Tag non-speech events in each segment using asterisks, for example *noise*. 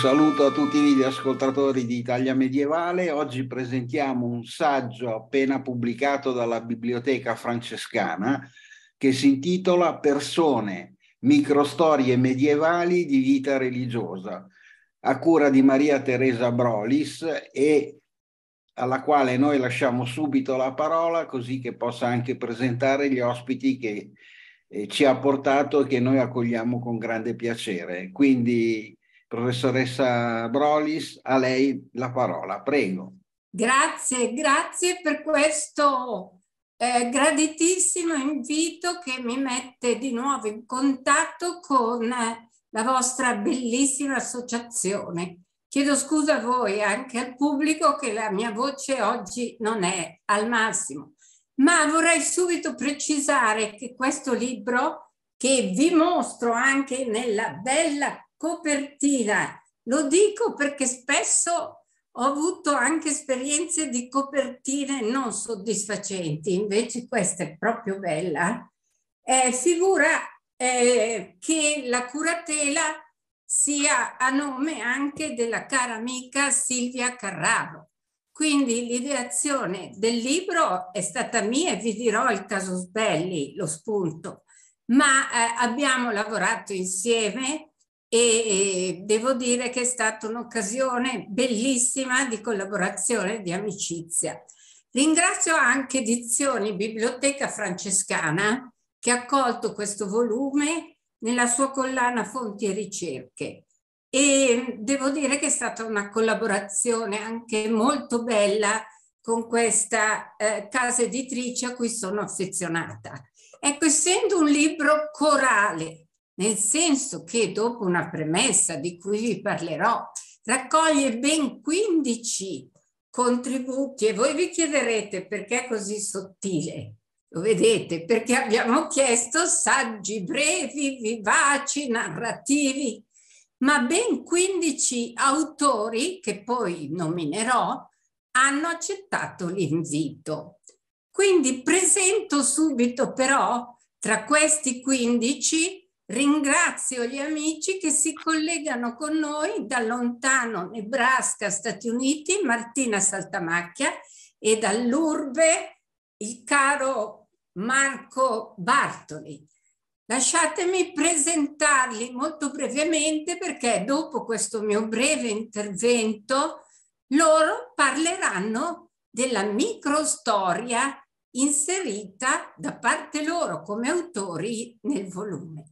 saluto a tutti gli ascoltatori di Italia Medievale. Oggi presentiamo un saggio appena pubblicato dalla Biblioteca Francescana che si intitola Persone, microstorie medievali di vita religiosa, a cura di Maria Teresa Brolis e alla quale noi lasciamo subito la parola così che possa anche presentare gli ospiti che eh, ci ha portato e che noi accogliamo con grande piacere. Quindi Professoressa Brolis, a lei la parola, prego. Grazie, grazie per questo eh, graditissimo invito che mi mette di nuovo in contatto con eh, la vostra bellissima associazione. Chiedo scusa a voi, e anche al pubblico, che la mia voce oggi non è al massimo, ma vorrei subito precisare che questo libro, che vi mostro anche nella bella copertina. Lo dico perché spesso ho avuto anche esperienze di copertine non soddisfacenti, invece questa è proprio bella. Eh, figura eh, che la curatela sia a nome anche della cara amica Silvia Carraro. Quindi l'ideazione del libro è stata mia e vi dirò il caso Sbelli, lo spunto, ma eh, abbiamo lavorato insieme e devo dire che è stata un'occasione bellissima di collaborazione e di amicizia. Ringrazio anche Edizioni Biblioteca Francescana che ha accolto questo volume nella sua collana Fonti e ricerche e devo dire che è stata una collaborazione anche molto bella con questa eh, casa editrice a cui sono affezionata. Ecco, essendo un libro corale, nel senso che dopo una premessa di cui vi parlerò, raccoglie ben 15 contributi e voi vi chiederete perché è così sottile. Lo vedete perché abbiamo chiesto saggi brevi, vivaci, narrativi, ma ben 15 autori che poi nominerò hanno accettato l'invito. Quindi presento subito però tra questi 15 Ringrazio gli amici che si collegano con noi da lontano Nebraska, Stati Uniti, Martina Saltamacchia e dall'Urbe il caro Marco Bartoli. Lasciatemi presentarli molto brevemente perché dopo questo mio breve intervento loro parleranno della microstoria inserita da parte loro come autori nel volume.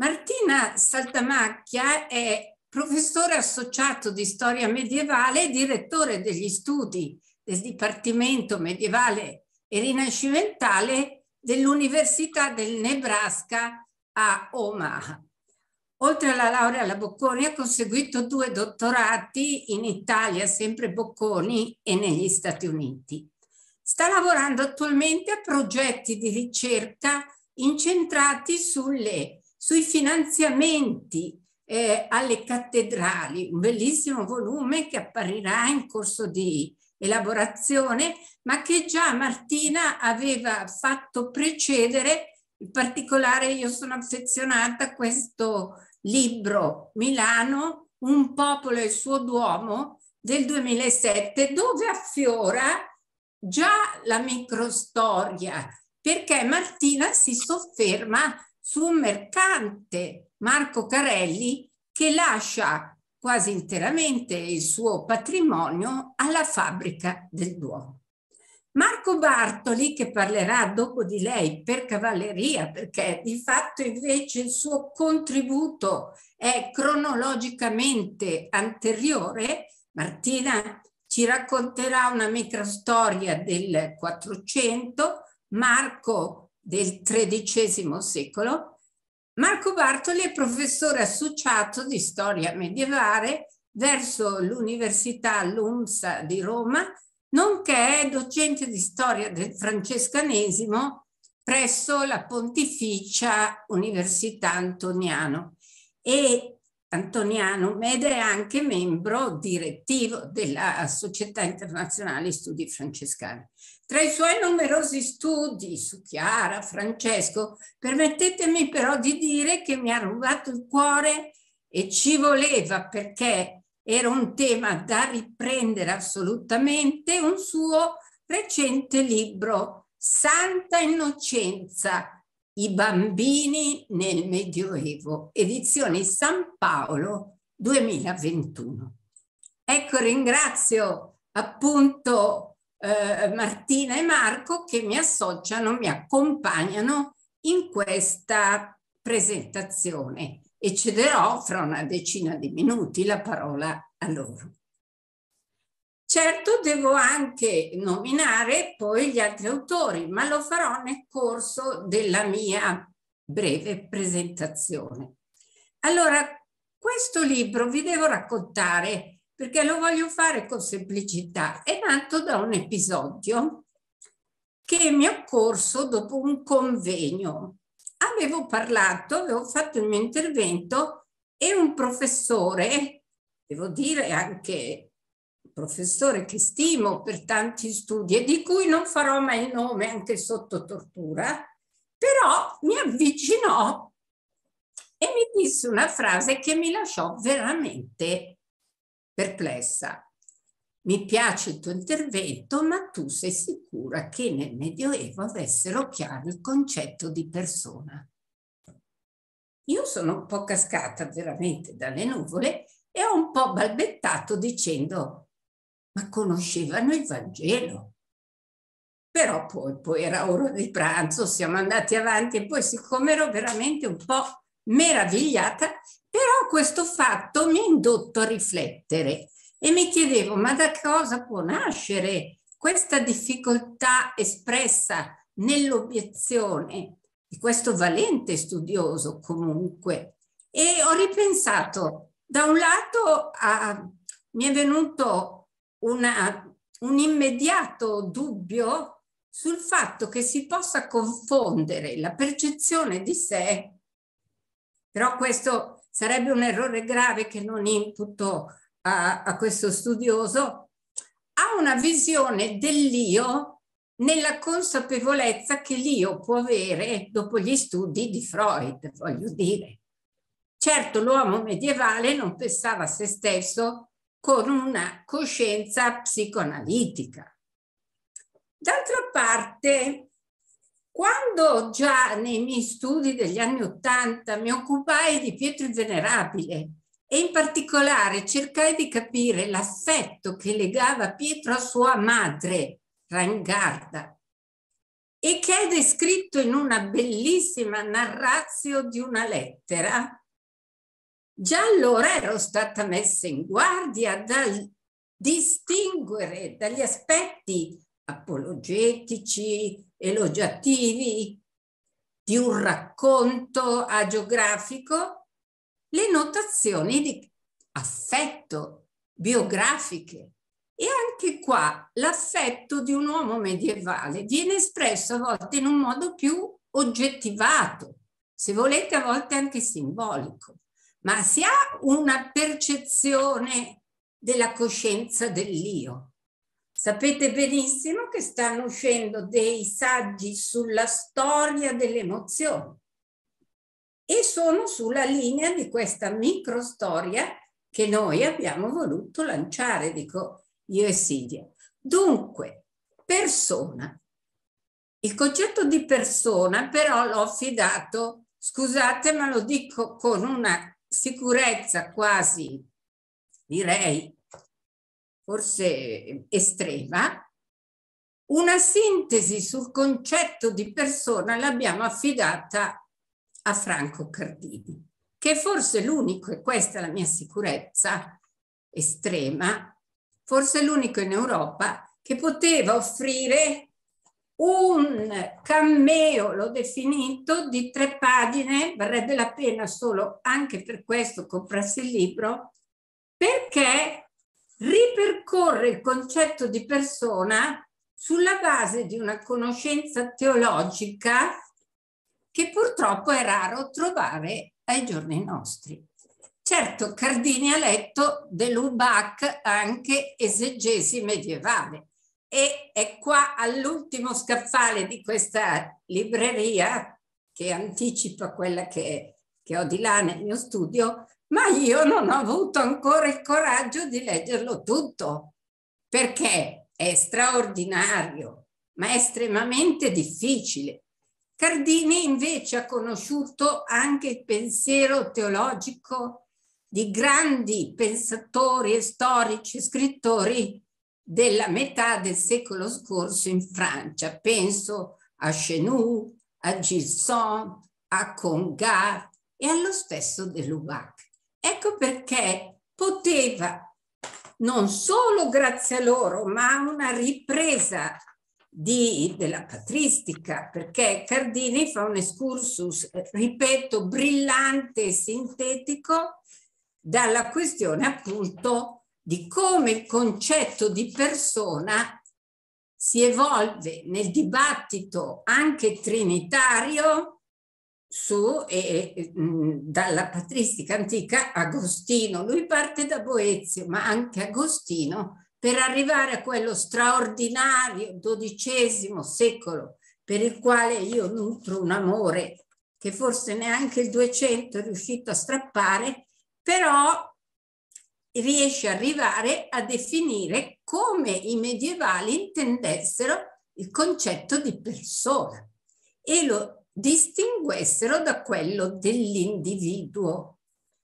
Martina Saltamacchia è professore associato di storia medievale e direttore degli studi del Dipartimento medievale e rinascimentale dell'Università del Nebraska a Omaha. Oltre alla laurea alla Bocconi ha conseguito due dottorati in Italia, sempre Bocconi, e negli Stati Uniti. Sta lavorando attualmente a progetti di ricerca incentrati sulle sui finanziamenti eh, alle cattedrali, un bellissimo volume che apparirà in corso di elaborazione, ma che già Martina aveva fatto precedere, in particolare io sono affezionata a questo libro Milano, Un popolo e il suo Duomo del 2007, dove affiora già la microstoria, perché Martina si sofferma su un mercante, Marco Carelli, che lascia quasi interamente il suo patrimonio alla fabbrica del Duomo. Marco Bartoli, che parlerà dopo di lei per cavalleria, perché di fatto invece il suo contributo è cronologicamente anteriore, Martina ci racconterà una microstoria del 400, Marco del XIII secolo, Marco Bartoli è professore associato di storia medievale verso l'Università LUMSA di Roma, nonché docente di storia del francescanesimo presso la Pontificia Università Antoniano e Antonianum ed è anche membro direttivo della Società Internazionale Studi Francescani. Tra i suoi numerosi studi su Chiara, Francesco, permettetemi però di dire che mi ha rubato il cuore e ci voleva perché era un tema da riprendere assolutamente un suo recente libro, Santa Innocenza, i bambini nel Medioevo, edizioni San Paolo 2021. Ecco, ringrazio appunto eh, Martina e Marco che mi associano, mi accompagnano in questa presentazione e cederò fra una decina di minuti la parola a loro. Certo, devo anche nominare poi gli altri autori, ma lo farò nel corso della mia breve presentazione. Allora, questo libro vi devo raccontare perché lo voglio fare con semplicità. È nato da un episodio che mi è occorso dopo un convegno. Avevo parlato, avevo fatto il mio intervento e un professore, devo dire anche professore che stimo per tanti studi e di cui non farò mai nome anche sotto tortura, però mi avvicinò e mi disse una frase che mi lasciò veramente perplessa. Mi piace il tuo intervento, ma tu sei sicura che nel Medioevo avessero chiaro il concetto di persona? Io sono un po' cascata veramente dalle nuvole e ho un po' balbettato dicendo, ma conoscevano il Vangelo. Però poi, poi era ora di pranzo, siamo andati avanti e poi siccome ero veramente un po' meravigliata, però questo fatto mi ha indotto a riflettere e mi chiedevo, ma da cosa può nascere questa difficoltà espressa nell'obiezione di questo valente studioso comunque? E ho ripensato, da un lato a, mi è venuto una, un immediato dubbio sul fatto che si possa confondere la percezione di sé, però questo Sarebbe un errore grave che non imputo a, a questo studioso. Ha una visione dell'io nella consapevolezza che l'io può avere dopo gli studi di Freud, voglio dire. Certo, l'uomo medievale non pensava a se stesso con una coscienza psicoanalitica. D'altra parte, quando già nei miei studi degli anni Ottanta mi occupai di Pietro il Venerabile e in particolare cercai di capire l'affetto che legava Pietro a sua madre, Rangarda, e che è descritto in una bellissima narrazio di una lettera. Già allora ero stata messa in guardia dal distinguere dagli aspetti apologetici, elogiativi di un racconto agiografico, le notazioni di affetto biografiche. E anche qua l'affetto di un uomo medievale viene espresso a volte in un modo più oggettivato, se volete a volte anche simbolico, ma si ha una percezione della coscienza dell'io Sapete benissimo che stanno uscendo dei saggi sulla storia delle emozioni e sono sulla linea di questa microstoria che noi abbiamo voluto lanciare, dico io e Silvia. Dunque, persona. Il concetto di persona però l'ho affidato, scusate ma lo dico con una sicurezza quasi, direi, forse eh, estrema, una sintesi sul concetto di persona l'abbiamo affidata a Franco Cardini, che forse l'unico, e questa è la mia sicurezza estrema, forse l'unico in Europa che poteva offrire un cameo, l'ho definito, di tre pagine, varrebbe la pena solo anche per questo comprarsi il libro, perché ripercorre il concetto di persona sulla base di una conoscenza teologica che purtroppo è raro trovare ai giorni nostri. Certo, Cardini ha letto dell'Ubac anche esegesi medievale e è qua all'ultimo scaffale di questa libreria che anticipa quella che, che ho di là nel mio studio, ma io non ho avuto ancora il coraggio di leggerlo tutto, perché è straordinario, ma è estremamente difficile. Cardini invece ha conosciuto anche il pensiero teologico di grandi pensatori e storici e scrittori della metà del secolo scorso in Francia. Penso a Chenou, a Gilson, a Congar e allo stesso De Lubac. Ecco perché poteva non solo grazie a loro, ma a una ripresa di, della patristica, perché Cardini fa un excursus, eh, ripeto, brillante e sintetico dalla questione appunto di come il concetto di persona si evolve nel dibattito anche trinitario su e, e, mm, dalla patristica antica Agostino. Lui parte da Boezio, ma anche Agostino, per arrivare a quello straordinario XII secolo per il quale io nutro un amore che forse neanche il 200 è riuscito a strappare, però riesce ad arrivare a definire come i medievali intendessero il concetto di persona e lo distinguessero da quello dell'individuo,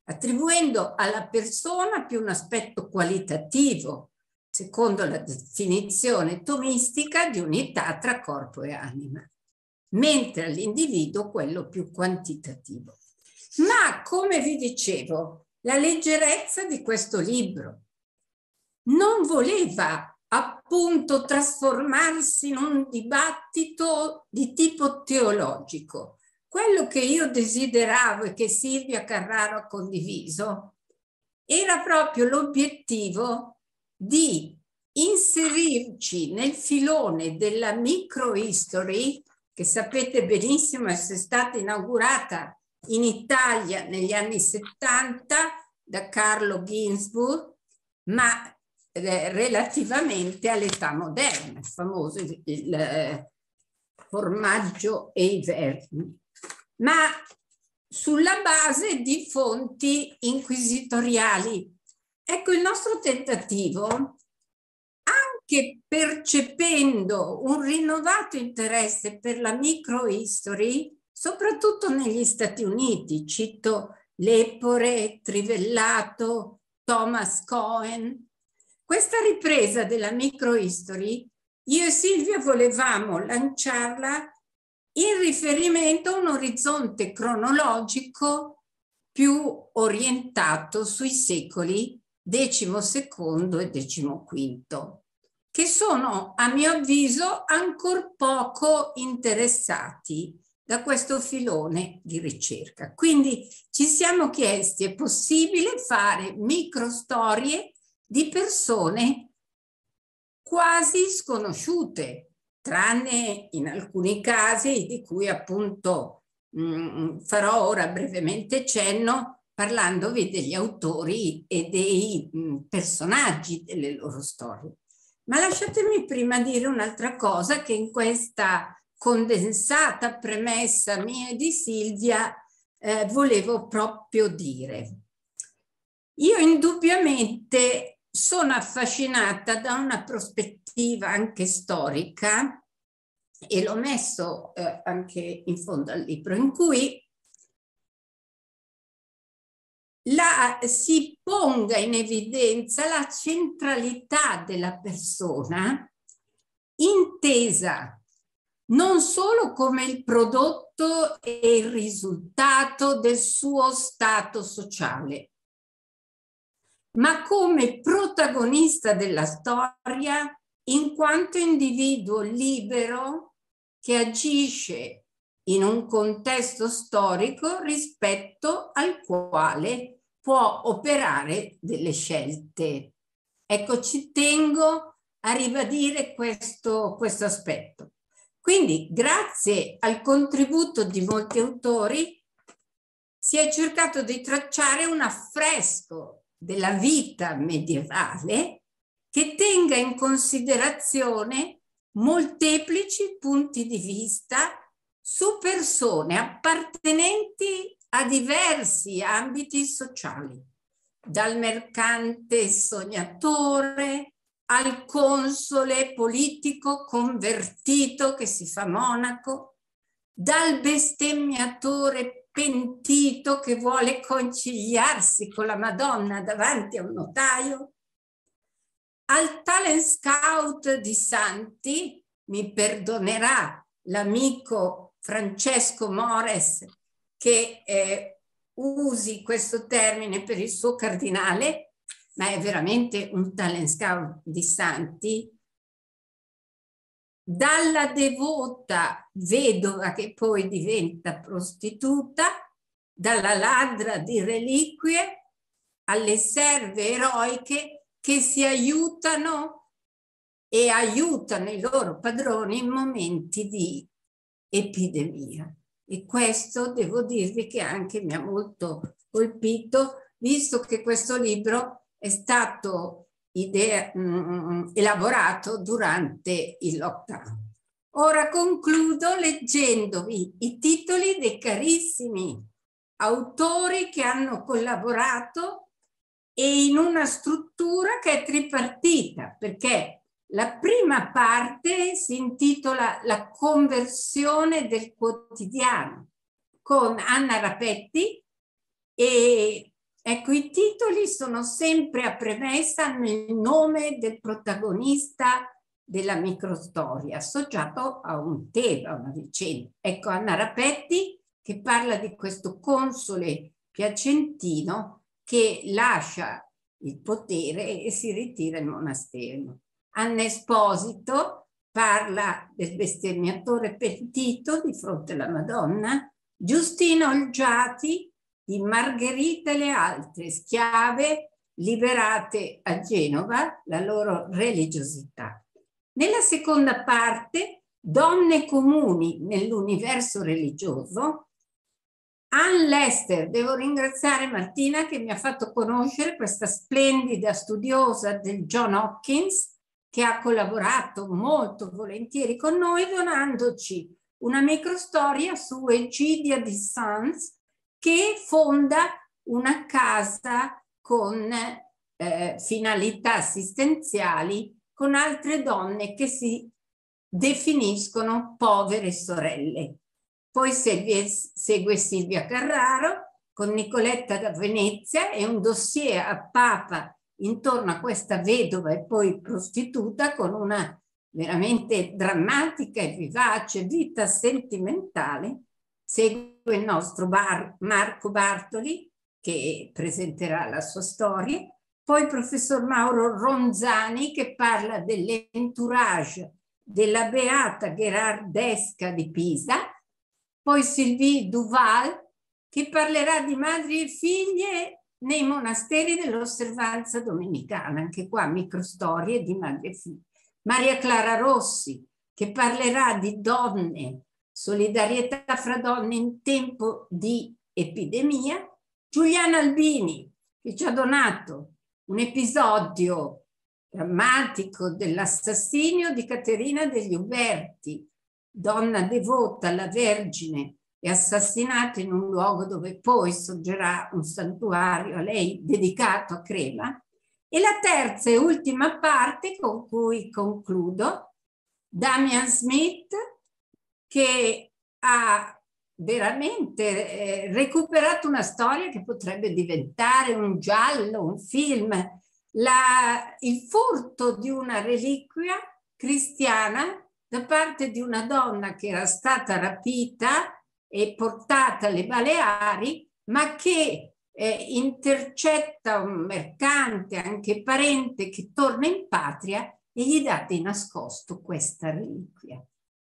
attribuendo alla persona più un aspetto qualitativo, secondo la definizione tomistica di unità tra corpo e anima, mentre all'individuo quello più quantitativo. Ma, come vi dicevo, la leggerezza di questo libro non voleva appunto trasformarsi in un dibattito di tipo teologico. Quello che io desideravo e che Silvia Carraro ha condiviso era proprio l'obiettivo di inserirci nel filone della microhistory, che sapete benissimo essere stata inaugurata in Italia negli anni 70 da Carlo Ginsburg, ma relativamente all'età moderna, il famoso il eh, formaggio e i vermi, ma sulla base di fonti inquisitoriali. Ecco, il nostro tentativo, anche percependo un rinnovato interesse per la microhistory, soprattutto negli Stati Uniti, cito Lepore, Trivellato, Thomas Cohen, questa ripresa della microhistory, io e Silvia volevamo lanciarla in riferimento a un orizzonte cronologico più orientato sui secoli decimo secondo e decimo quinto, che sono, a mio avviso, ancora poco interessati da questo filone di ricerca. Quindi ci siamo chiesti, è possibile fare microstorie di persone quasi sconosciute, tranne in alcuni casi di cui appunto mh, mm, farò ora brevemente cenno parlandovi degli autori e dei mh, mm, personaggi delle loro storie. Ma lasciatemi prima dire un'altra cosa che in questa condensata premessa mia e di Silvia eh, volevo proprio dire. Io indubbiamente sono affascinata da una prospettiva anche storica e l'ho messo eh, anche in fondo al libro in cui la, si ponga in evidenza la centralità della persona intesa non solo come il prodotto e il risultato del suo stato sociale, ma come protagonista della storia in quanto individuo libero che agisce in un contesto storico rispetto al quale può operare delle scelte. Ecco, ci tengo a ribadire questo, questo aspetto. Quindi, grazie al contributo di molti autori, si è cercato di tracciare un affresco della vita medievale che tenga in considerazione molteplici punti di vista su persone appartenenti a diversi ambiti sociali, dal mercante sognatore al console politico convertito che si fa monaco, dal bestemmiatore pentito che vuole conciliarsi con la Madonna davanti a un notaio? Al talent scout di Santi, mi perdonerà l'amico Francesco Mores che eh, usi questo termine per il suo cardinale, ma è veramente un talent scout di Santi, dalla devota vedova che poi diventa prostituta, dalla ladra di reliquie alle serve eroiche che si aiutano e aiutano i loro padroni in momenti di epidemia. E questo devo dirvi che anche mi ha molto colpito, visto che questo libro è stato idea, mh, mm, mm, mm, elaborato durante il lockdown. Ora concludo leggendovi i titoli dei carissimi autori che hanno collaborato e in una struttura che è tripartita, perché la prima parte si intitola La conversione del quotidiano con Anna Rapetti e Ecco, i titoli sono sempre a premessa nel nome del protagonista della microstoria, associato a un tema, una vicenda. Ecco Anna Rapetti che parla di questo console piacentino che lascia il potere e si ritira in monastero. Anna Esposito parla del bestemmiatore pentito di fronte alla Madonna, Giustino Olgiati di Margherita e le altre schiave liberate a Genova, la loro religiosità. Nella seconda parte, Donne comuni nell'universo religioso, Anne Lester, devo ringraziare Martina che mi ha fatto conoscere questa splendida studiosa del John Hopkins che ha collaborato molto volentieri con noi donandoci una microstoria su Egidia di Sanz che fonda una casa con eh, finalità assistenziali con altre donne che si definiscono povere sorelle. Poi segue, segue Silvia Carraro con Nicoletta da Venezia e un dossier a papa intorno a questa vedova e poi prostituta con una veramente drammatica e vivace vita sentimentale. Segue il nostro Bar Marco Bartoli, che presenterà la sua storia, poi il professor Mauro Ronzani, che parla dell'entourage della beata Gherardesca di Pisa, poi Sylvie Duval, che parlerà di madri e figlie nei monasteri dell'osservanza domenicana, anche qua microstorie di madri e figlie. Maria Clara Rossi, che parlerà di donne solidarietà fra donne in tempo di epidemia, Giuliana Albini, che ci ha donato un episodio drammatico dell'assassinio di Caterina degli Uberti, donna devota alla Vergine e assassinata in un luogo dove poi sorgerà un santuario a lei dedicato a Crema. E la terza e ultima parte con cui concludo, Damian Smith, che ha veramente eh, recuperato una storia che potrebbe diventare un giallo, un film. La, il furto di una reliquia cristiana da parte di una donna che era stata rapita e portata alle Baleari, ma che eh, intercetta un mercante, anche parente, che torna in patria e gli dà di nascosto questa reliquia.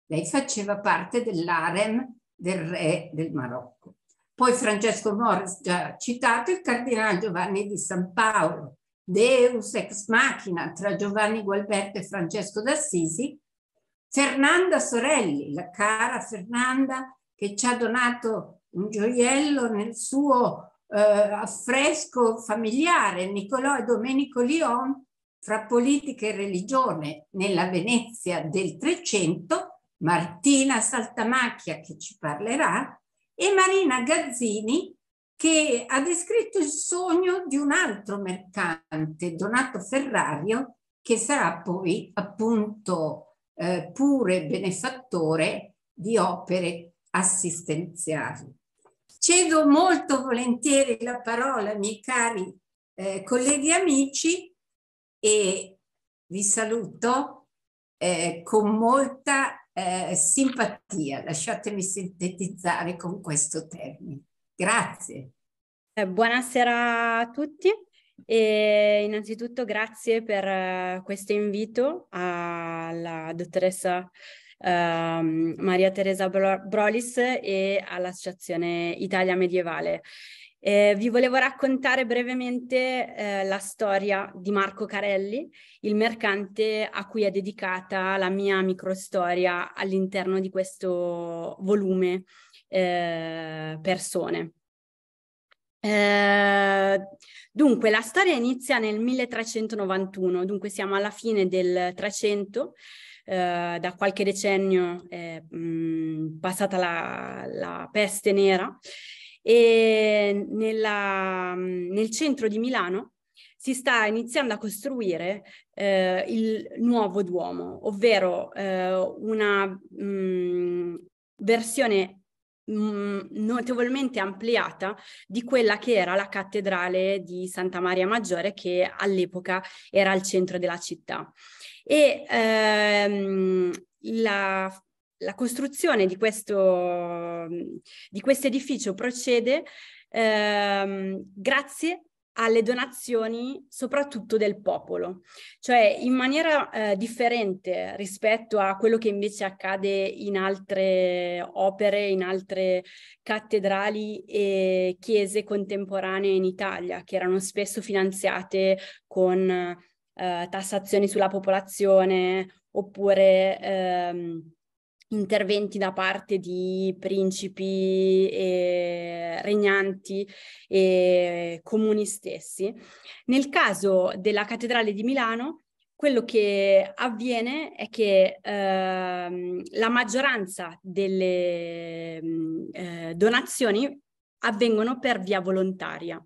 Lei faceva parte dell'arem del re del Marocco. Poi Francesco Morris, già citato, il cardinale Giovanni di San Paolo, Deus ex machina tra Giovanni Gualberto e Francesco d'Assisi, Fernanda Sorelli, la cara Fernanda che ci ha donato un gioiello nel suo eh, affresco familiare, Nicolò e Domenico Lion, fra politica e religione nella Venezia del Trecento, Martina Saltamacchia che ci parlerà e Marina Gazzini che ha descritto il sogno di un altro mercante, Donato Ferrario, che sarà poi appunto eh, pure benefattore di opere assistenziali. Cedo molto volentieri la parola, miei cari eh, colleghi e amici, e vi saluto eh, con molta eh, simpatia, lasciatemi sintetizzare con questo termine. Grazie. Eh, buonasera a tutti e innanzitutto grazie per eh, questo invito alla dottoressa Uh, Maria Teresa Brolis e all'Associazione Italia Medievale. Eh, vi volevo raccontare brevemente eh, la storia di Marco Carelli, il mercante a cui è dedicata la mia microstoria all'interno di questo volume eh, persone. Eh, dunque, la storia inizia nel 1391, dunque siamo alla fine del 300, Uh, eh, da qualche decennio è eh, passata la, la, peste nera e nella, nel centro di Milano si sta iniziando a costruire eh, il nuovo Duomo, ovvero eh, una mh, mm, versione mm, notevolmente ampliata di quella che era la cattedrale di Santa Maria Maggiore che all'epoca era al centro della città. E ehm, la la costruzione di questo, di questo edificio procede ehm, grazie alle donazioni soprattutto del popolo, cioè in maniera eh, differente rispetto a quello che invece accade in altre opere, in altre cattedrali e chiese contemporanee in Italia, che erano spesso finanziate con eh, tassazioni sulla popolazione oppure... Ehm, interventi da parte di principi e eh, regnanti e comuni stessi. Nel caso della cattedrale di Milano, quello che avviene è che ehm, la maggioranza delle mm, eh, donazioni avvengono per via volontaria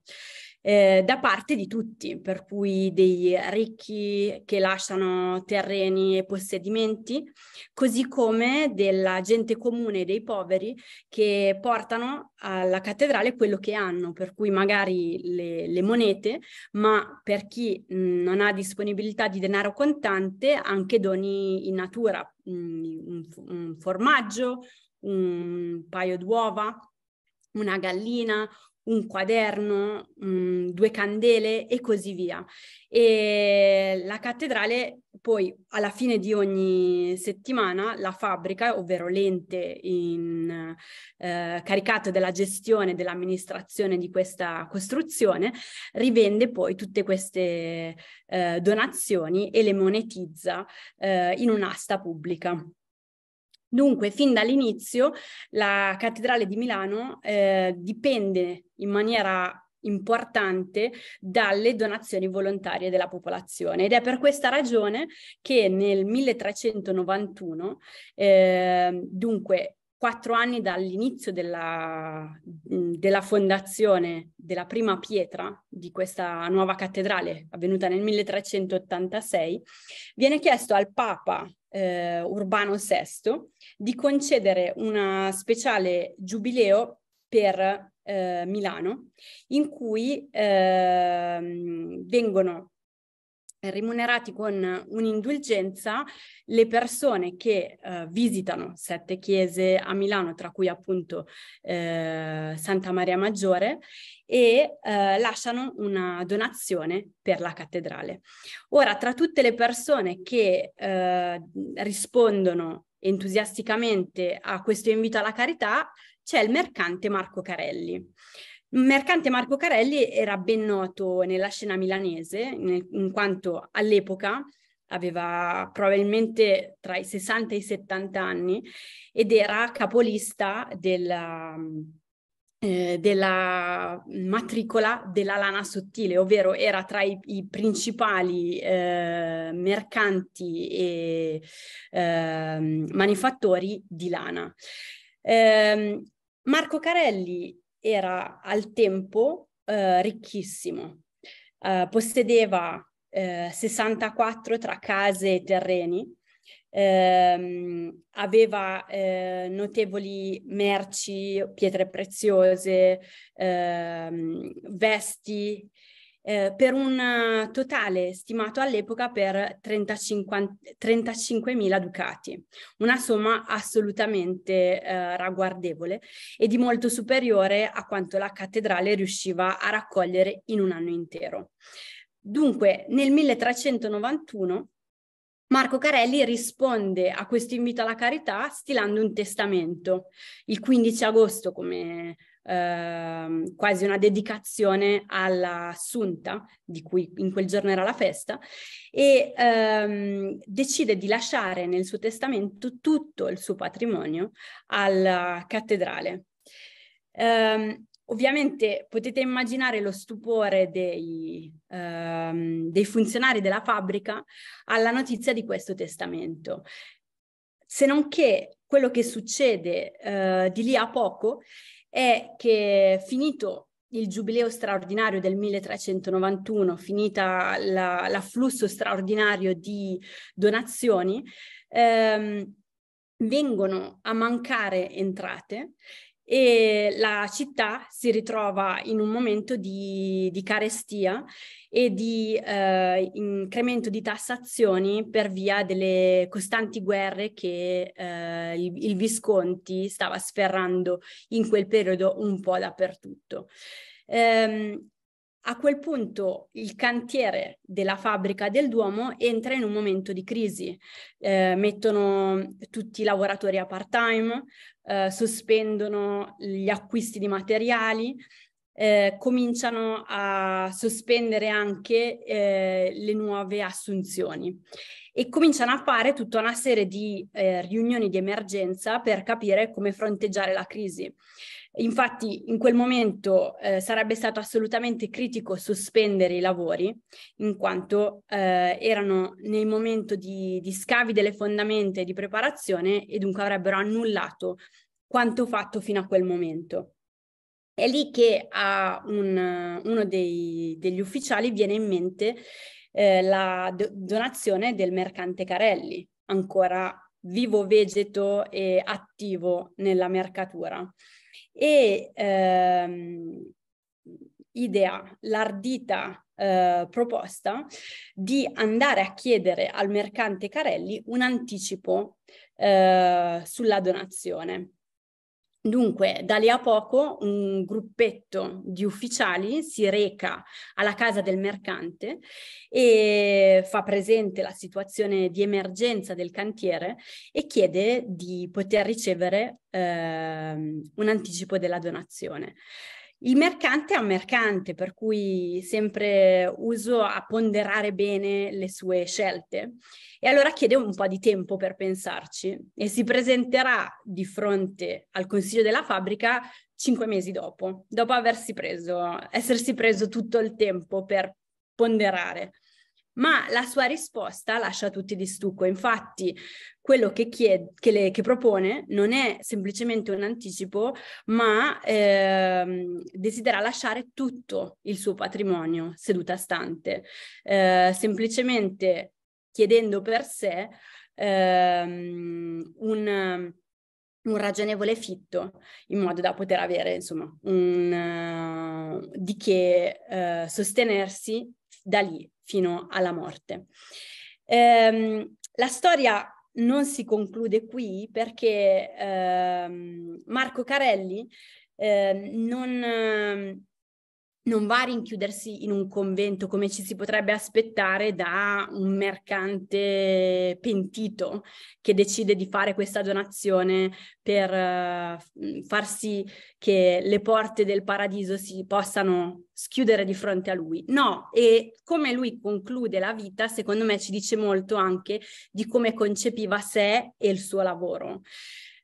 eh, da parte di tutti, per cui dei ricchi che lasciano terreni e possedimenti, così come della gente comune, dei poveri che portano alla cattedrale quello che hanno, per cui magari le, le monete, ma per chi mh, non ha disponibilità di denaro contante, anche doni in natura, mh, un, un formaggio, un paio d'uova, una gallina, un quaderno, mh, mm, due candele e così via. E la cattedrale poi alla fine di ogni settimana la fabbrica, ovvero l'ente in, eh, caricato della gestione, dell'amministrazione di questa costruzione, rivende poi tutte queste eh, donazioni e le monetizza eh, in un'asta pubblica. Dunque, fin dall'inizio la cattedrale di Milano eh, dipende in maniera importante dalle donazioni volontarie della popolazione ed è per questa ragione che nel 1391, eh, dunque quattro anni dall'inizio della, della, fondazione della prima pietra di questa nuova cattedrale, avvenuta nel 1386, viene chiesto al Papa eh, Urbano VI di concedere una speciale giubileo per eh, Milano, in cui eh, vengono rimunerati con un'indulgenza le persone che eh, visitano sette chiese a Milano, tra cui appunto eh, Santa Maria Maggiore, e eh, lasciano una donazione per la cattedrale. Ora, tra tutte le persone che eh, rispondono entusiasticamente a questo invito alla carità, c'è il mercante Marco Carelli. Mercante Marco Carelli era ben noto nella scena milanese, in quanto all'epoca aveva probabilmente tra i 60 e i 70 anni ed era capolista della, eh, della matricola della lana sottile, ovvero era tra i, i principali eh, mercanti e eh, manifattori di lana. Ehm, Marco Carelli era al tempo eh, ricchissimo, eh, possedeva eh, 64 tra case e terreni, ehm, aveva eh, notevoli merci, pietre preziose, ehm, vesti eh, per un eh, totale stimato all'epoca per 35.000 ducati, una somma assolutamente eh, ragguardevole e di molto superiore a quanto la cattedrale riusciva a raccogliere in un anno intero. Dunque, nel 1391 Marco Carelli risponde a questo invito alla carità stilando un testamento. Il 15 agosto, come Ehm, quasi una dedicazione alla Assunta, di cui in quel giorno era la festa, e ehm, decide di lasciare nel suo testamento tutto il suo patrimonio alla cattedrale. Eh, ovviamente potete immaginare lo stupore dei, ehm, dei funzionari della fabbrica alla notizia di questo testamento se non che quello che succede eh, di lì a poco è che finito il giubileo straordinario del 1391, finita la, l'afflusso straordinario di donazioni, ehm, vengono a mancare entrate e la città si ritrova in un momento di, di carestia e di eh, incremento di tassazioni per via delle costanti guerre che eh, il, il, Visconti stava sferrando in quel periodo un po' dappertutto. Ehm, a quel punto il cantiere della fabbrica del Duomo entra in un momento di crisi. Eh, mettono tutti i lavoratori a part-time, eh, sospendono gli acquisti di materiali, eh, cominciano a sospendere anche eh, le nuove assunzioni e cominciano a fare tutta una serie di eh, riunioni di emergenza per capire come fronteggiare la crisi. Infatti in quel momento eh, sarebbe stato assolutamente critico sospendere i lavori, in quanto eh, erano nel momento di, di scavi delle fondamenta e di preparazione e dunque avrebbero annullato quanto fatto fino a quel momento. È lì che a un, uno dei, degli ufficiali viene in mente eh, la do- donazione del mercante Carelli, ancora vivo vegeto e attivo nella mercatura e ehm, idea, l'ardita eh, proposta di andare a chiedere al mercante Carelli un anticipo eh, sulla donazione. Dunque, da lì a poco un gruppetto di ufficiali si reca alla casa del mercante e fa presente la situazione di emergenza del cantiere e chiede di poter ricevere eh, un anticipo della donazione. Il mercante è un mercante, per cui sempre uso a ponderare bene le sue scelte. E allora chiede un po' di tempo per pensarci e si presenterà di fronte al consiglio della fabbrica cinque mesi dopo, dopo aversi preso, essersi preso tutto il tempo per ponderare ma la sua risposta lascia tutti di stucco. Infatti, quello che, chied- che, le- che propone non è semplicemente un anticipo, ma ehm, desidera lasciare tutto il suo patrimonio seduta stante, eh, semplicemente chiedendo per sé ehm, un un ragionevole fitto in modo da poter avere insomma un, uh, di che uh, sostenersi da lì fino alla morte. Ehm, la storia non si conclude qui perché ehm, Marco Carelli ehm, non non va a rinchiudersi in un convento come ci si potrebbe aspettare da un mercante pentito che decide di fare questa donazione per uh, sì che le porte del paradiso si possano schiudere di fronte a lui. No, e come lui conclude la vita, secondo me ci dice molto anche di come concepiva sé e il suo lavoro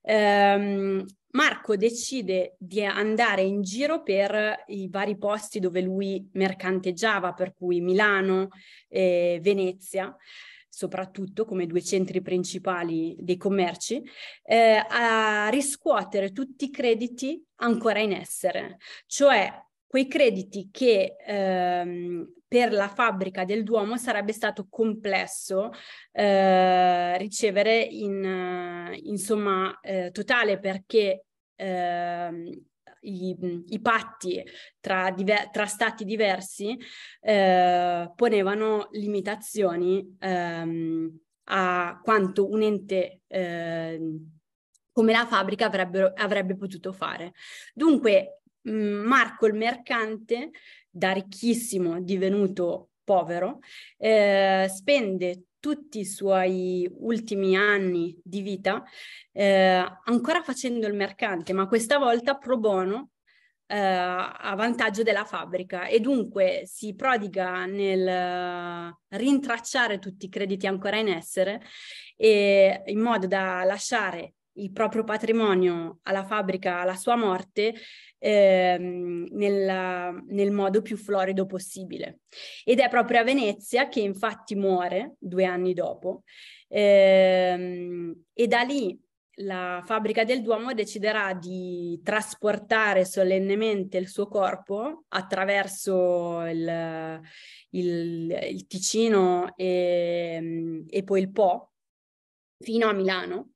ehm, Marco decide di andare in giro per i vari posti dove lui mercanteggiava, per cui Milano, eh, Venezia, soprattutto come due centri principali dei commerci, eh, a riscuotere tutti i crediti ancora in essere, cioè quei crediti che ehm, per la fabbrica del Duomo sarebbe stato complesso eh, ricevere in insomma eh, totale perché eh, i, i, patti tra, diver- tra stati diversi eh, ponevano limitazioni ehm, a quanto un ente ehm, come la fabbrica avrebbe potuto fare. Dunque, Mm, Marco il mercante, da ricchissimo divenuto povero, eh, spende tutti i suoi ultimi anni di vita eh, ancora facendo il mercante, ma questa volta pro bono eh, a vantaggio della fabbrica e dunque si prodiga nel eh, rintracciare tutti i crediti ancora in essere e, in modo da lasciare il proprio patrimonio alla fabbrica alla sua morte ehm, nel, nel modo più florido possibile. Ed è proprio a Venezia che infatti muore due anni dopo ehm, e da lì la fabbrica del Duomo deciderà di trasportare solennemente il suo corpo attraverso il, il, il Ticino e, e, poi il Po fino a Milano,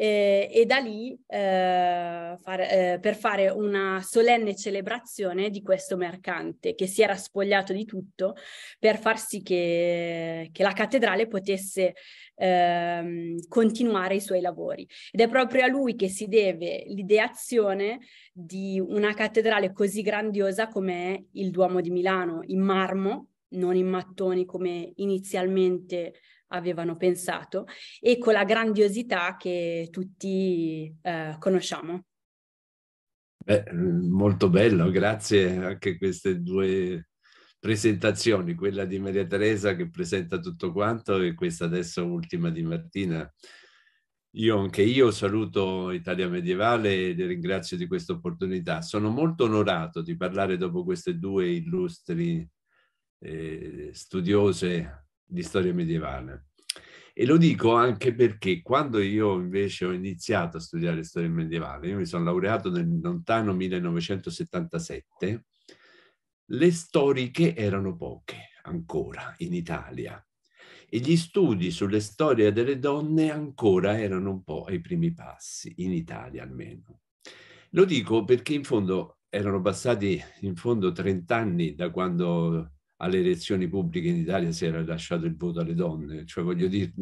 eh, e da lì eh, far, eh, per fare una solenne celebrazione di questo mercante che si era spogliato di tutto per far sì che, che la cattedrale potesse ehm, continuare i suoi lavori. Ed è proprio a lui che si deve l'ideazione di una cattedrale così grandiosa come è il Duomo di Milano, in marmo, non in mattoni come inizialmente avevano pensato e con la grandiosità che tutti eh, conosciamo. Beh, molto bello, grazie anche a queste due presentazioni, quella di Maria Teresa che presenta tutto quanto e questa adesso ultima di Martina. Io anche io saluto Italia Medievale e le ringrazio di questa opportunità. Sono molto onorato di parlare dopo queste due illustri eh, studiose di storia medievale. E lo dico anche perché quando io invece ho iniziato a studiare storia medievale, io mi sono laureato nel lontano 1977, le storiche erano poche ancora in Italia e gli studi sulle storie delle donne ancora erano un po' ai primi passi, in Italia almeno. Lo dico perché in fondo erano passati in fondo 30 anni da quando alle elezioni pubbliche in Italia si era lasciato il voto alle donne, cioè voglio dire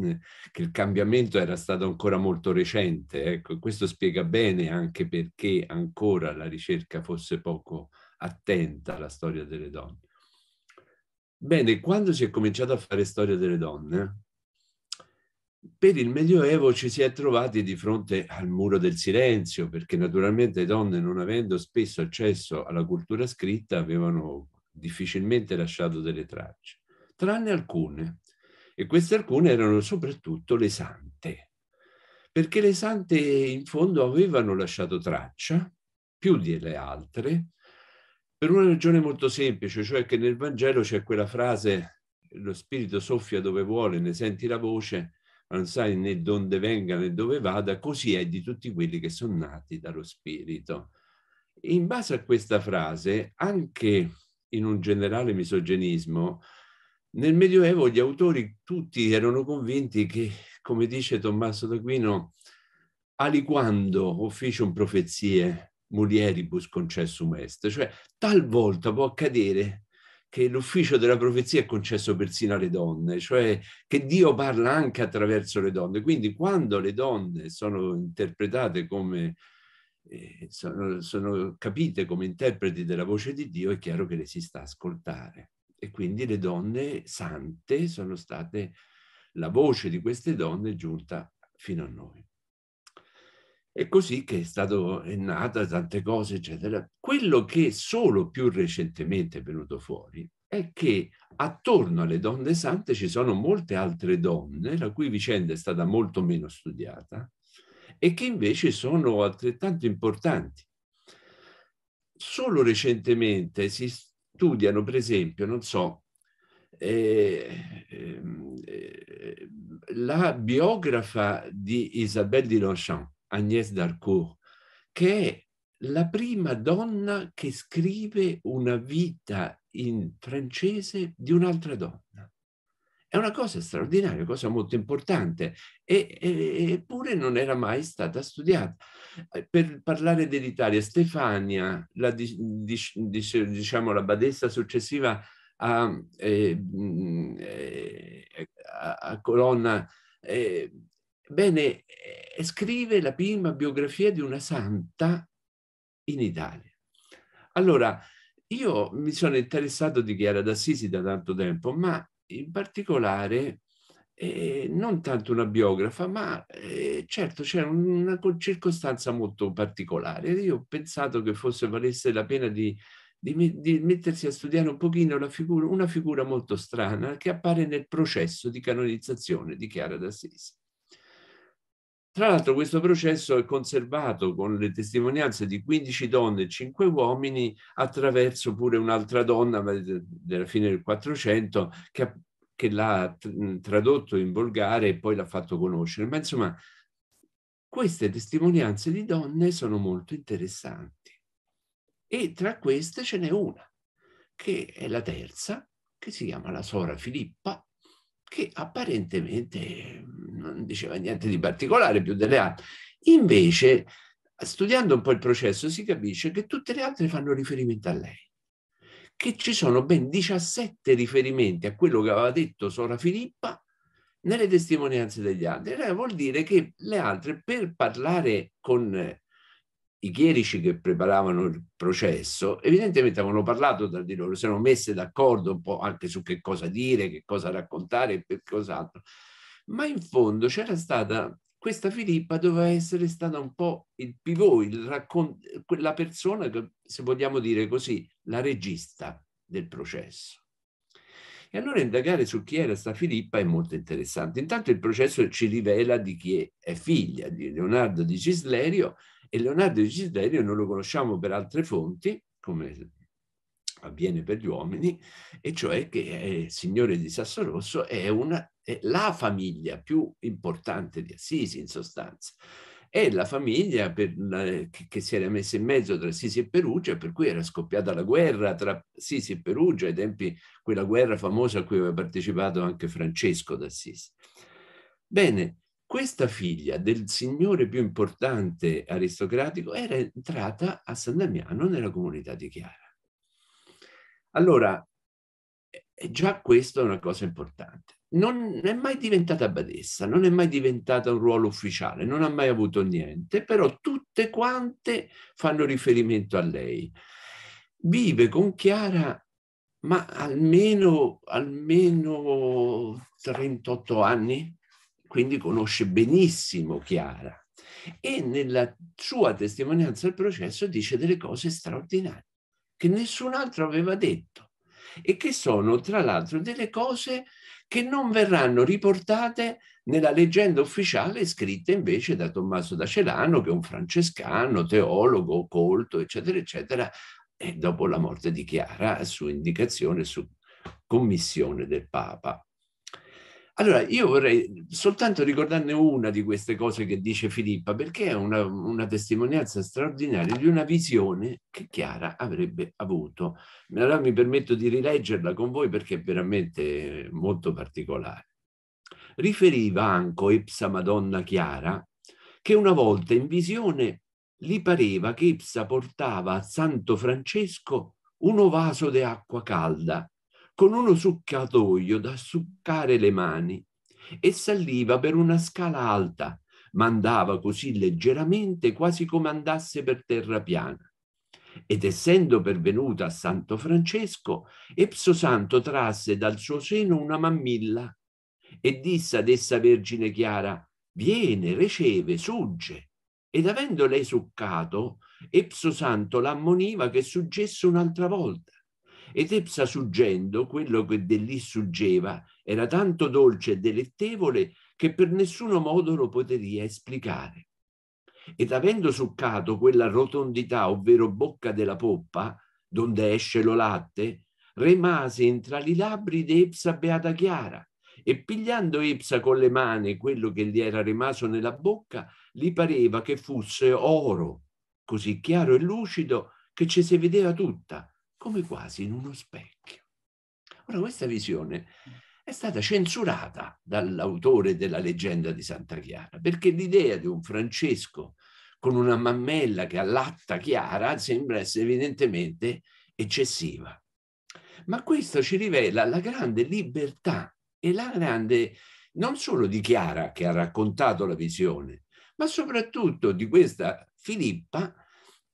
che il cambiamento era stato ancora molto recente, ecco, questo spiega bene anche perché ancora la ricerca fosse poco attenta alla storia delle donne. Bene, quando si è cominciato a fare storia delle donne, per il Medioevo ci si è trovati di fronte al muro del silenzio, perché naturalmente le donne, non avendo spesso accesso alla cultura scritta, avevano difficilmente lasciato delle tracce, tranne alcune. E queste alcune erano soprattutto le sante, perché le sante in fondo avevano lasciato traccia, più delle altre, per una ragione molto semplice, cioè che nel Vangelo c'è quella frase lo spirito soffia dove vuole, ne senti la voce, ma non sai né dove venga né dove vada, così è di tutti quelli che sono nati dallo spirito. in base a questa frase, anche in un generale misoginismo, nel Medioevo gli autori tutti erano convinti che, come dice Tommaso d'Aquino, aliquando officium profezie mulieribus concessum est, cioè talvolta può accadere che l'ufficio della profezia è concesso persino alle donne, cioè che Dio parla anche attraverso le donne. Quindi quando le donne sono interpretate come sono, sono capite come interpreti della voce di Dio, è chiaro che le si sta ascoltare. E quindi le donne sante sono state, la voce di queste donne è giunta fino a noi. È così che è, stato, è nata tante cose, eccetera. Quello che solo più recentemente è venuto fuori è che attorno alle donne sante ci sono molte altre donne, la cui vicenda è stata molto meno studiata, e che invece sono altrettanto importanti. Solo recentemente si studiano, per esempio, non so, eh, ehm, eh, la biografa di Isabelle di Longchamp, Agnès Darcourt, che è la prima donna che scrive una vita in francese di un'altra donna. È una cosa straordinaria, una cosa molto importante, e, e, eppure non era mai stata studiata. Eh, per parlare dell'Italia, Stefania, la, di, di, diciamo, la badessa successiva a, eh, eh a, a Colonna, eh, bene, eh, scrive la prima biografia di una santa in Italia. Allora, io mi sono interessato di Chiara d'Assisi da tanto tempo, ma in particolare eh, non tanto una biografa, ma eh, certo c'è una circostanza molto particolare. Io ho pensato che fosse valesse la pena di, di, di mettersi a studiare un pochino figura, una figura molto strana che appare nel processo di canonizzazione di Chiara d'Assisi. Tra l'altro questo processo è conservato con le testimonianze di 15 donne e 5 uomini attraverso pure un'altra donna della fine del 400 che, che l'ha tradotto in volgare e poi l'ha fatto conoscere. Ma insomma, queste testimonianze di donne sono molto interessanti. E tra queste ce n'è una, che è la terza, che si chiama la Sora Filippa, che apparentemente mm, non diceva niente di particolare più delle altre. Invece, studiando un po' il processo, si capisce che tutte le altre fanno riferimento a lei, che ci sono ben 17 riferimenti a quello che aveva detto Sora Filippa nelle testimonianze degli altri. Allora, vuol dire che le altre, per parlare con i chierici che preparavano il processo evidentemente avevano parlato tra di loro, si erano messe d'accordo un po' anche su che cosa dire, che cosa raccontare e per cos'altro. Ma in fondo c'era stata questa Filippa doveva essere stata un po' il pivot, il raccon- la persona che, se vogliamo dire così, la regista del processo. E allora indagare su chi era sta Filippa è molto interessante. Intanto il processo ci rivela di chi è, è figlia di Leonardo di Cislerio, e Leonardo di Desiderio non lo conosciamo per altre fonti, come avviene per gli uomini, e cioè che il Signore di Sassorosso è, una, è la famiglia più importante di Assisi in sostanza è la famiglia per, che, che, si era messa in mezzo tra Sisi e Perugia, per cui era scoppiata la guerra tra Sisi e Perugia, ai tempi quella guerra famosa a cui aveva partecipato anche Francesco d'Assisi. Bene, questa figlia del signore più importante aristocratico era entrata a San Damiano nella comunità di Chiara. Allora, eh, eh, già questa è una cosa importante. Non è mai diventata badessa, non è mai diventata un ruolo ufficiale, non ha mai avuto niente, però tutte quante fanno riferimento a lei. Vive con Chiara, ma almeno, almeno 38 anni, quindi conosce benissimo Chiara e nella sua testimonianza al processo dice delle cose straordinarie che nessun altro aveva detto e che sono tra l'altro delle cose che non verranno riportate nella leggenda ufficiale scritta invece da Tommaso da Celano, che è un francescano, teologo, colto, eccetera, eccetera, dopo la morte di Chiara su indicazione, su commissione del Papa. Allora, io vorrei soltanto ricordarne una di queste cose che dice Filippa, perché è una, una testimonianza straordinaria di una visione che Chiara avrebbe avuto. Allora mi permetto di rileggerla con voi perché è veramente molto particolare. Riferiva anche Ipsa Madonna Chiara che una volta in visione gli pareva che Ipsa portava a Santo Francesco un vaso d'acqua calda con uno succatoio da succare le mani e saliva per una scala alta, ma andava così leggeramente quasi come andasse per terra piana. Ed essendo pervenuta a Santo Francesco, Epso Santo trasse dal suo seno una mammilla e disse ad essa Vergine Chiara, viene, riceve, sugge. Ed avendo lei succato, Epso Santo l'ammoniva che suggesse un'altra volta ed essa suggendo quello che dell'Ì suggeva era tanto dolce e delettevole che per nessuno modo lo poteria esplicare. Ed avendo succato quella rotondità, ovvero bocca della poppa, donde esce lo latte, rimase intra li labbri d'Epsa beata Chiara e pigliando Epsa con le mani quello che gli era rimaso nella bocca, gli pareva che fosse oro, così chiaro e lucido che ci si vedeva tutta, come quasi in uno specchio. Ora questa visione è stata censurata dall'autore della leggenda di Santa Chiara, perché l'idea di un Francesco con una mammella che allatta Chiara sembra essere evidentemente eccessiva. Ma questo ci rivela la grande libertà e la grande, non solo di Chiara che ha raccontato la visione, ma soprattutto di questa Filippa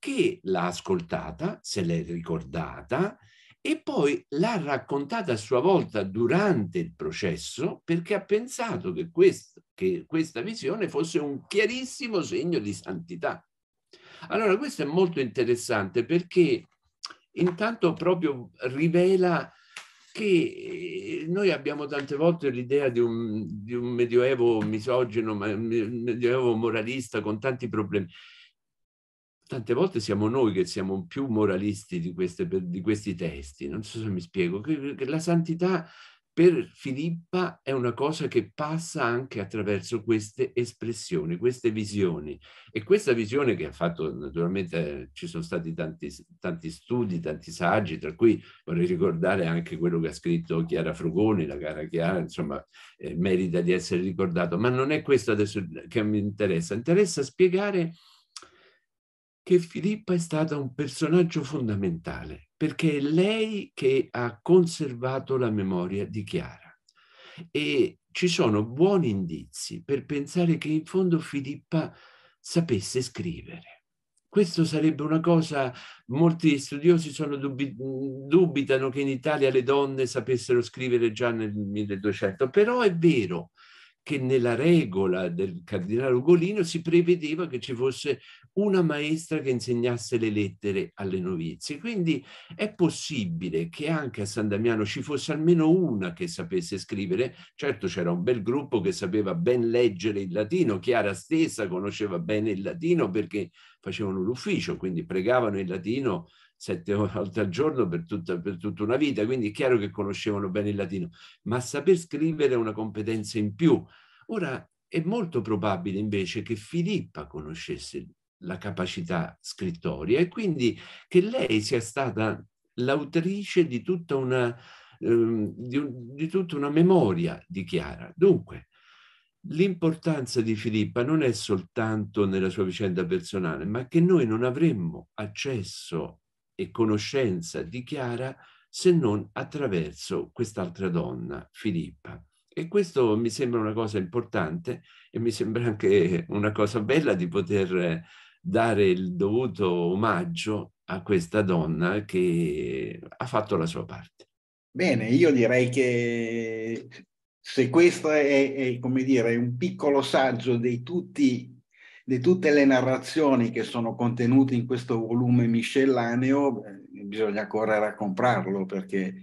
che l'ha ascoltata, se l'è ricordata e poi l'ha raccontata a sua volta durante il processo perché ha pensato che, quest, che questa visione fosse un chiarissimo segno di santità. Allora questo è molto interessante perché intanto proprio rivela che eh, noi abbiamo tante volte l'idea di un, di un medioevo misogino, un medioevo moralista con tanti problemi tante volte siamo noi che siamo più moralisti di, queste, di questi testi, non so se mi spiego, che, che la santità per Filippa è una cosa che passa anche attraverso queste espressioni, queste visioni. E questa visione che ha fatto, naturalmente ci sono stati tanti, tanti, studi, tanti saggi, tra cui vorrei ricordare anche quello che ha scritto Chiara Frugoni, la cara Chiara, insomma, eh, merita di essere ricordato, ma non è questo adesso che mi interessa, interessa spiegare che Filippa è stata un personaggio fondamentale perché è lei che ha conservato la memoria di Chiara e ci sono buoni indizi per pensare che in fondo Filippa sapesse scrivere. Questo sarebbe una cosa, molti studiosi sono dubbi, dubitano che in Italia le donne sapessero scrivere già nel 1200, però è vero che nella regola del cardinale Ugolino si prevedeva che ci fosse una maestra che insegnasse le lettere alle novizie. Quindi è possibile che anche a San Damiano ci fosse almeno una che sapesse scrivere. Certo c'era un bel gruppo che sapeva ben leggere il latino, Chiara stessa conosceva bene il latino perché facevano l'ufficio, quindi pregavano il latino sette volte *laughs* al giorno per tutta, per tutta una vita, quindi è chiaro che conoscevano bene il latino, ma saper scrivere è una competenza in più. Ora è molto probabile invece che Filippa conoscesse la capacità scrittoria e quindi che lei sia stata l'autrice di tutta una, ehm, di, di tutta una memoria di Chiara. Dunque, L'importanza di Filippa non è soltanto nella sua vicenda personale, ma che noi non avremmo accesso e conoscenza di Chiara se non attraverso quest'altra donna, Filippa. E questo mi sembra una cosa importante e mi sembra anche una cosa bella di poter eh, dare il dovuto omaggio a questa donna che ha fatto la sua parte. Bene, io direi che se questo è, è come dire, un piccolo saggio di tutti di tutte le narrazioni che sono contenute in questo volume miscellaneo, eh, bisogna correre a comprarlo perché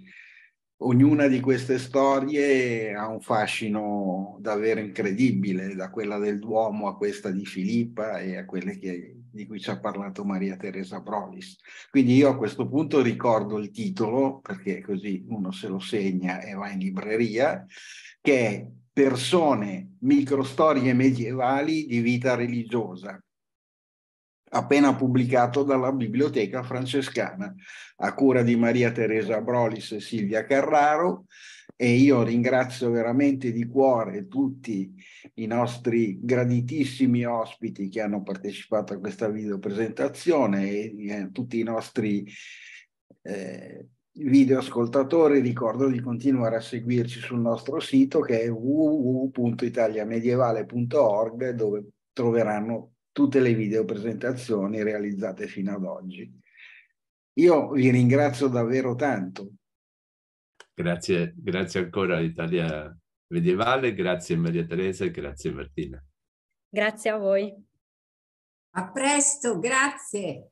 ognuna di queste storie ha un fascino davvero incredibile, da quella del Duomo a questa di Filippa e a quelle che, di cui ci ha parlato Maria Teresa Brolis. Quindi io a questo punto ricordo il titolo, perché così uno se lo segna e va in libreria, che è persone, microstorie medievali di vita religiosa, appena pubblicato dalla Biblioteca Francescana, a cura di Maria Teresa Brolis e Silvia Carraro. E io ringrazio veramente di cuore tutti i nostri graditissimi ospiti che hanno partecipato a questa videopresentazione e, e eh, tutti i nostri eh, videoascoltatori ricordo di continuare a seguirci sul nostro sito che è www.italiamedievale.org dove troveranno tutte le video presentazioni realizzate fino ad oggi. Io vi ringrazio davvero tanto. Grazie, grazie ancora Italia Medievale, grazie Maria Teresa e grazie Martina. Grazie a voi. A presto, grazie.